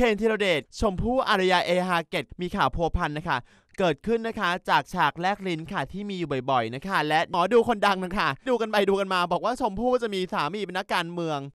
คนธีรเดชชมพู่อารยาเอฮาเกตมีข่าวโพพันนะคะ เกิดขึ้นนะคะจากฉากแลกลิ้นค่ะที่มีอยู่บ่อยๆนะคะ และหมอดูคนดังนะคะ ดูกันไปดูกันมา บอกว่าชมพู่จะมีสามีเป็นนักการเมือง